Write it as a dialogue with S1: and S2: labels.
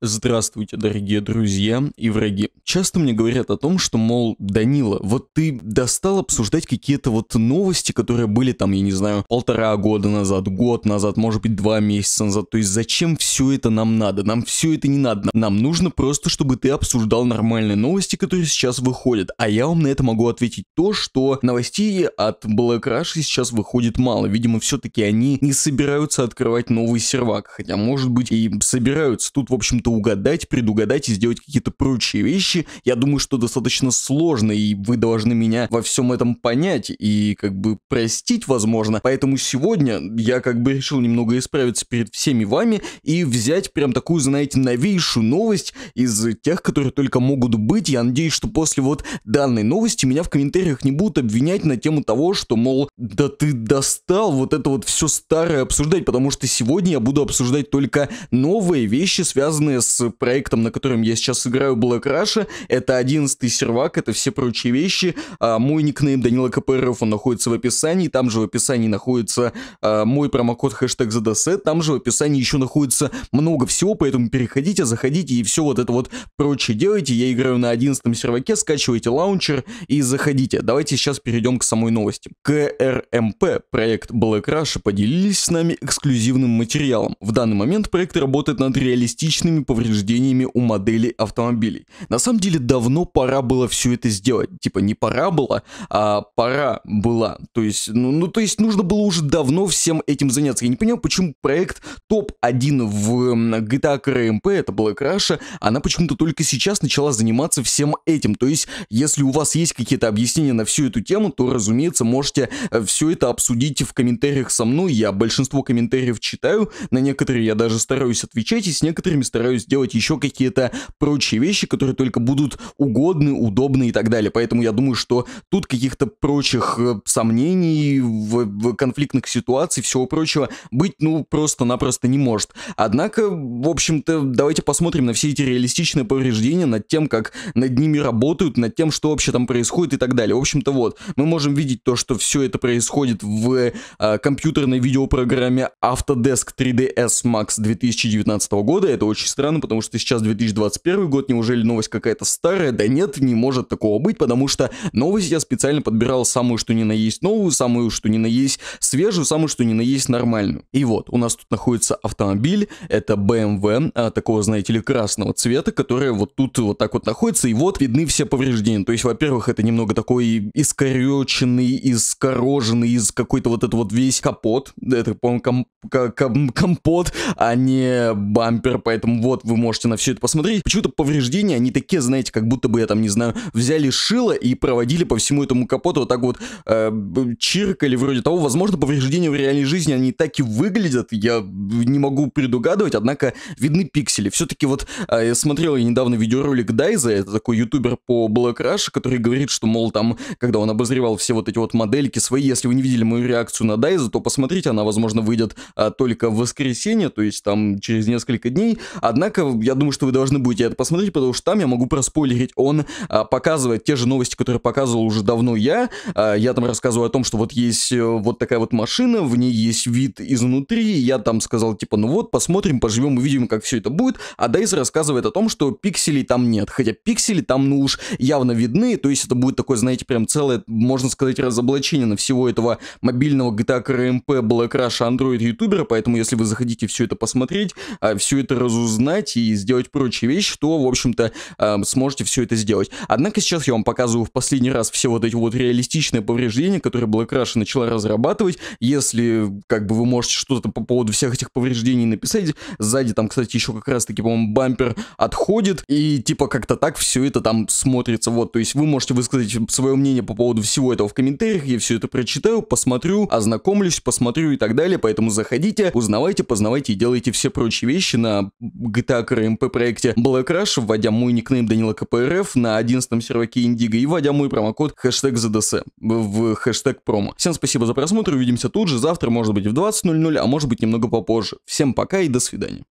S1: Здравствуйте, дорогие друзья и враги. Часто мне говорят о том, что, мол, Данила, вот ты достал обсуждать какие-то вот новости, которые были там, я не знаю, полтора года назад, год назад, может быть, два месяца назад. То есть зачем все это нам надо? Нам все это не надо. Нам нужно просто, чтобы ты обсуждал нормальные новости, которые сейчас выходят. А я вам на это могу ответить то, что новостей от Black Rush сейчас выходит мало. Видимо, все-таки они не собираются открывать новый сервак. Хотя, может быть, и собираются. Тут, в общем-то, чем угадать, предугадать и сделать какие-то прочие вещи, я думаю, что достаточно сложно, и вы должны меня во всем этом понять и как бы простить, возможно. Поэтому сегодня я как бы решил немного исправиться перед всеми вами и взять прям такую, знаете, новейшую новость из тех, которые только могут быть. Я надеюсь, что после вот данной новости меня в комментариях не будут обвинять на тему того, что, мол, да ты достал вот это вот все старое обсуждать, потому что сегодня я буду обсуждать только новые вещи, связанные сравнению с проектом, на котором я сейчас играю, Black Russia, это 11 сервак, это все прочие вещи. А, мой никнейм Данила КПРФ, он находится в описании, там же в описании находится а, мой промокод хэштег ZDS, там же в описании еще находится много всего, поэтому переходите, заходите и все вот это вот прочее делайте. Я играю на 11 серваке, скачивайте лаунчер и заходите. Давайте сейчас перейдем к самой новости. КРМП, проект Black Russia, поделились с нами эксклюзивным материалом. В данный момент проект работает над реалистичными повреждениями у моделей автомобилей. На самом деле давно пора было все это сделать. Типа не пора было, а пора была. То есть, ну, ну то есть нужно было уже давно всем этим заняться. Я не понимаю, почему проект топ-1 в GTA RMP, это была Краша, она почему-то только сейчас начала заниматься всем этим. То есть, если у вас есть какие-то объяснения на всю эту тему, то, разумеется, можете э, все это обсудить в комментариях со мной. Я большинство комментариев читаю, на некоторые я даже стараюсь отвечать, и с некоторыми стараюсь и сделать еще какие-то прочие вещи, которые только будут угодны, удобны и так далее. Поэтому я думаю, что тут каких-то прочих э, сомнений в, в конфликтных ситуациях, всего прочего быть, ну, просто-напросто не может. Однако, в общем-то, давайте посмотрим на все эти реалистичные повреждения, над тем, как над ними работают, над тем, что вообще там происходит и так далее. В общем-то, вот, мы можем видеть то, что все это происходит в э, компьютерной видеопрограмме Autodesk 3ds Max 2019 года. Это очень странно странно, потому что сейчас 2021 год, неужели новость какая-то старая? Да нет, не может такого быть, потому что новость я специально подбирал самую что ни на есть новую, самую что ни на есть свежую, самую что ни на есть нормальную. И вот, у нас тут находится автомобиль, это BMW, эм а, такого, знаете ли, красного цвета, которая вот тут вот так вот находится, и вот видны все повреждения. То есть, во-первых, это немного такой искореченный, искороженный, из какой-то вот этот вот весь капот, это, по-моему, ком- ком- компот, а не бампер, поэтому вот вот вы можете на все это посмотреть. Почему-то повреждения, они такие, знаете, как будто бы, я там, не знаю, взяли шило и проводили по всему этому капоту вот так вот э, чиркали вроде того. Возможно, повреждения в реальной жизни, они так и выглядят, я не могу предугадывать, однако видны пиксели. Все-таки вот э, я смотрел я недавно видеоролик Дайза, это такой ютубер по Black Rush, который говорит, что, мол, там, когда он обозревал все вот эти вот модельки свои, если вы не видели мою реакцию на Дайза, то посмотрите, она, возможно, выйдет э, только в воскресенье, то есть там через несколько дней. Однако Однако, я думаю, что вы должны будете это посмотреть, потому что там я могу проспойлерить. Он а, показывает те же новости, которые показывал уже давно я. А, я там рассказываю о том, что вот есть э, вот такая вот машина, в ней есть вид изнутри. Я там сказал, типа, ну вот, посмотрим, поживем, увидим, как все это будет. А Дайс рассказывает о том, что пикселей там нет. Хотя пиксели там, ну уж, явно видны. То есть это будет такое, знаете, прям целое, можно сказать, разоблачение на всего этого мобильного GTA КРМП, Black Rush, Android ютубера. Поэтому, если вы захотите все это посмотреть, а все это разузнать, узнать и сделать прочие вещи, то, в общем-то, э, сможете все это сделать. Однако сейчас я вам показываю в последний раз все вот эти вот реалистичные повреждения, которые Black Russia начала разрабатывать. Если, как бы, вы можете что-то по поводу всех этих повреждений написать, сзади там, кстати, еще как раз-таки, по-моему, бампер отходит, и типа как-то так все это там смотрится. Вот, то есть вы можете высказать свое мнение по поводу всего этого в комментариях, я все это прочитаю, посмотрю, ознакомлюсь, посмотрю и так далее, поэтому заходите, узнавайте, познавайте и делайте все прочие вещи на GTA КРМП проекте Black Rush, вводя мой никнейм Данила КПРФ на 11 серваке Индиго и вводя мой промокод хэштег ZDS в хэштег промо. Всем спасибо за просмотр, увидимся тут же, завтра, может быть в 20.00, а может быть немного попозже. Всем пока и до свидания.